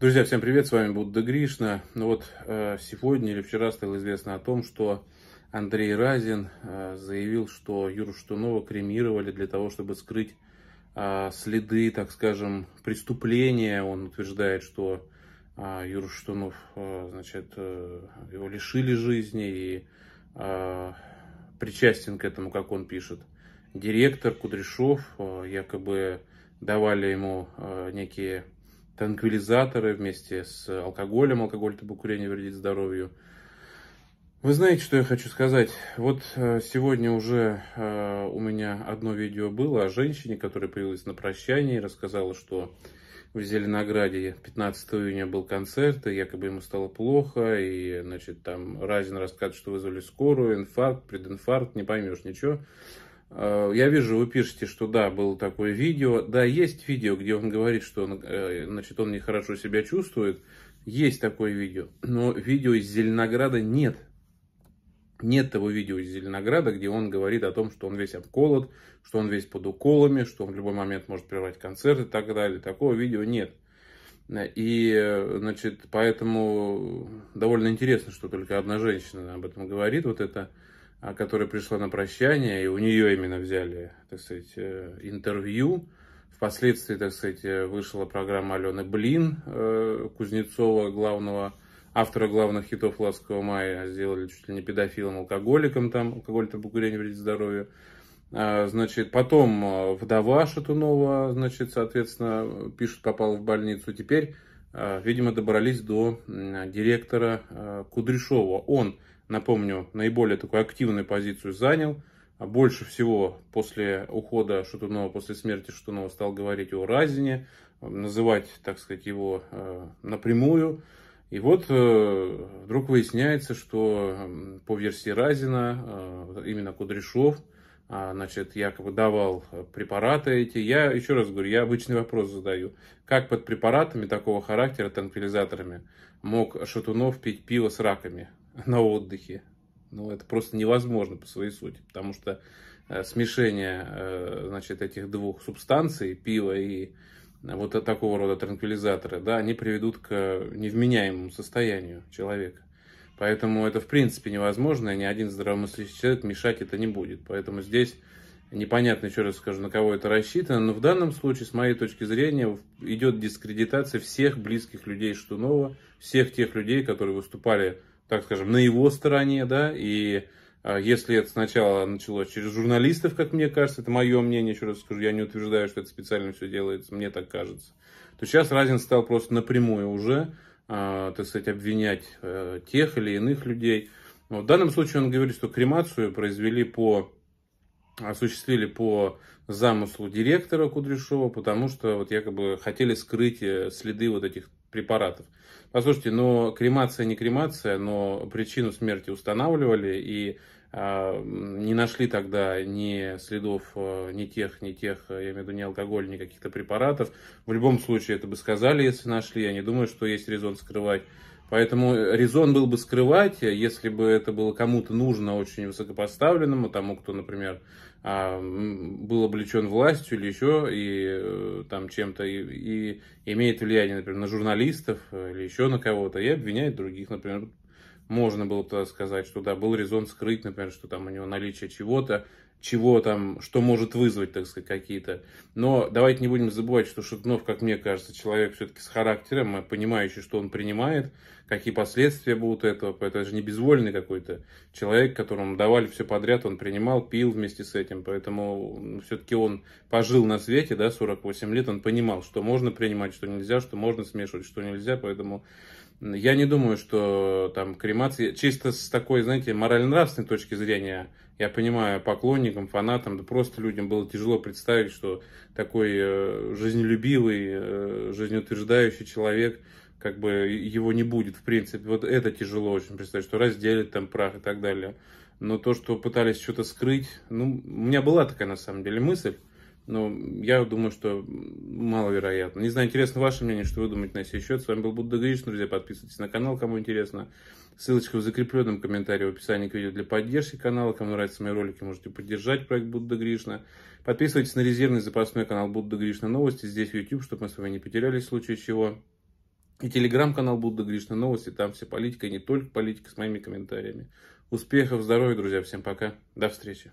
Друзья, всем привет, с вами Будда Гришна. Ну вот э, сегодня или вчера стало известно о том, что Андрей Разин э, заявил, что Юру Штунова кремировали для того, чтобы скрыть э, следы, так скажем, преступления. Он утверждает, что Юра Штунов, значит, его лишили жизни и причастен к этому, как он пишет. Директор Кудряшов якобы давали ему некие танквилизаторы вместе с алкоголем. Алкоголь, табакурение вредит здоровью. Вы знаете, что я хочу сказать? Вот э, сегодня уже э, у меня одно видео было о женщине, которая появилась на прощании, рассказала, что в Зеленограде 15 июня был концерт, и якобы ему стало плохо, и, значит, там Разин рассказывает, что вызвали скорую, инфаркт, прединфаркт, не поймешь ничего. Э, я вижу, вы пишете, что да, было такое видео. Да, есть видео, где он говорит, что он, э, значит, он нехорошо себя чувствует. Есть такое видео. Но видео из Зеленограда нет. Нет того видео из Зеленограда, где он говорит о том, что он весь обколот, что он весь под уколами, что он в любой момент может прервать концерт и так далее. Такого видео нет. И, значит, поэтому довольно интересно, что только одна женщина об этом говорит. Вот это а, которая пришла на прощание, и у нее именно взяли, так сказать, э, интервью. Впоследствии, так сказать, э, вышла программа Алены Блин, э, Кузнецова, главного автора главных хитов «Ласкового мая», сделали чуть ли не педофилом, алкоголиком там, алкоголь-то покурение вредит здоровью. А, значит, потом вдова Шатунова, значит, соответственно, пишут попала в больницу. Теперь, видимо, добрались до директора Кудряшова. Он напомню, наиболее такую активную позицию занял. А больше всего после ухода Шатунова, после смерти Шатунова стал говорить о Разине, называть, так сказать, его э, напрямую. И вот э, вдруг выясняется, что по версии Разина э, именно Кудряшов – а, значит, якобы давал э, препараты эти. Я еще раз говорю, я обычный вопрос задаю. Как под препаратами такого характера, транквилизаторами, мог Шатунов пить пиво с раками на отдыхе? Ну, это просто невозможно по своей сути, потому что э, смешение, э, значит, этих двух субстанций, пива и вот такого рода транквилизаторы, да, они приведут к невменяемому состоянию человека. Поэтому это в принципе невозможно, и ни один здравомыслящий человек мешать это не будет. Поэтому здесь непонятно, еще раз скажу, на кого это рассчитано, но в данном случае, с моей точки зрения, идет дискредитация всех близких людей Штунова, всех тех людей, которые выступали, так скажем, на его стороне, да, и а, если это сначала началось через журналистов, как мне кажется, это мое мнение, еще раз скажу, я не утверждаю, что это специально все делается, мне так кажется, то сейчас Разин стал просто напрямую уже а, так сказать, обвинять э, тех или иных людей. Но в данном случае он говорит, что кремацию произвели по, осуществили по замыслу директора Кудряшова, потому что вот якобы хотели скрыть э, следы вот этих препаратов. Послушайте, но кремация не кремация, но причину смерти устанавливали, и а, не нашли тогда ни следов э, ни тех, ни тех, э, я имею в виду, ни алкоголь, ни каких-то препаратов. В любом случае это бы сказали, если нашли. Я не думаю, что есть резон скрывать. Поэтому э, резон был бы скрывать, если бы это было кому-то нужно очень высокопоставленному, тому, кто, например, а, был облечен властью или еще и там чем-то и, и имеет влияние, например, на журналистов или еще на кого-то, и обвиняет других, например можно было тогда сказать, что да, был резон скрыть, например, что там у него наличие чего-то, чего там, что может вызвать, так сказать, какие-то. Но давайте не будем забывать, что Шатунов, как мне кажется, человек все-таки с характером, э, понимающий, что он принимает, какие последствия будут этого. поэтому Это же не безвольный какой-то человек, которому давали все подряд, он принимал, пил вместе с этим. Поэтому все-таки он пожил на свете, да, 48 лет, он понимал, что можно принимать, что нельзя, что можно смешивать, что нельзя. Поэтому я не думаю, что там кремация... Чисто с такой, знаете, морально-нравственной точки зрения, я понимаю, поклонникам, фанатам, да просто людям было тяжело представить, что такой э, жизнелюбивый, э, жизнеутверждающий человек, как бы его не будет, в принципе. Вот это тяжело очень представить, что разделят там прах и так далее. Но то, что пытались что-то скрыть, ну, у меня была такая, на самом деле, мысль, но ну, я думаю, что маловероятно. Не знаю, интересно ваше мнение, что вы думаете на сей счет. С вами был Будда Гришин, друзья. Подписывайтесь на канал, кому интересно. Ссылочка в закрепленном комментарии в описании к видео для поддержки канала. Кому нравятся мои ролики, можете поддержать проект Будда Гришна. Подписывайтесь на резервный запасной канал Будда Гришна Новости. Здесь YouTube, чтобы мы с вами не потерялись в случае чего. И телеграм-канал Будда Гришна Новости. Там вся политика, и не только политика, с моими комментариями. Успехов, здоровья, друзья. Всем пока. До встречи.